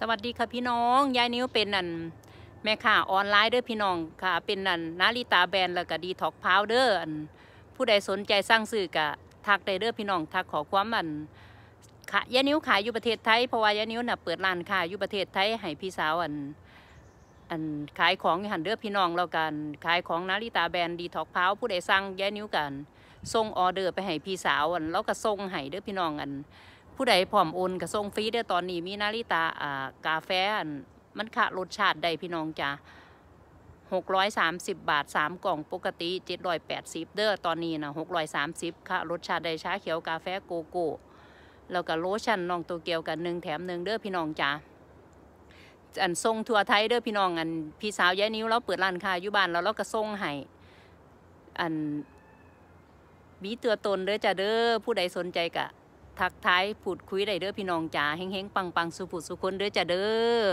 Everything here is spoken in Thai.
สวัสดีค่ะพี่น้อง ยายนิ้วเป็นนันแม่ค่ะออนไลน์เด้อพี่น้องค่ะ เป็นนันนาลิตาแบรนด์ แล้วก็ดีท็อกพาวเดอร์ผู้ใดสนใจสร้างสื่อกะทักได้เด้อพี่น้องทักขอความมันค่ะยายนิ้วขายอยู่ประเทศไทย เพราะว่ายายนิ้วน่ะเปิดร้านค่ะอยู่ประเทศไทย ให้พี่สาวอันอัน ขายของหันเด้อพี่น้องแล้วกันขายของนาลิตาแบรนด์ดีท็อกพาวผู้ใดสร้างยายนิ้วกันส่งออเดอร์ไปให้พี่สาวอันแล้วก็ส่งให้เด้อพี่น้องอันผู้ใดพร้อมโอนกระซ่งฟรีเด้อตอนนี้มีนาฬิตา อ่ากาแฟมันขะรสชาติใดพี่น้องจ้าหกร้อยสามสิบบาทสามกล่องปกติเจ็ดร้อยแปดสิบเด้อ ตอนนี้นะหกร้อยสามสิบค่ะรสชาติใดชาเขียวกาแฟโกโก้แล้วก็โลชั่นน้องตัวเกียวกันหนึ่งแถมหนึ่งเด้อ พี่น้องจ้าอันทรงทัวไทยเด้อ พี่น้อง อัน พี่สาวยายนิ้ว เราเปิดร้านค้าอยู่บ้านเราเราก็ทรงให้อันมีตัวตนเด้อจ้าเด้อผู้ใดสนใจกะทักทายพูดคุยได้เด้อพี่น้องจ๋าเฮงๆ ปังๆสุผุดสุคนเด้อจ้าเด้อ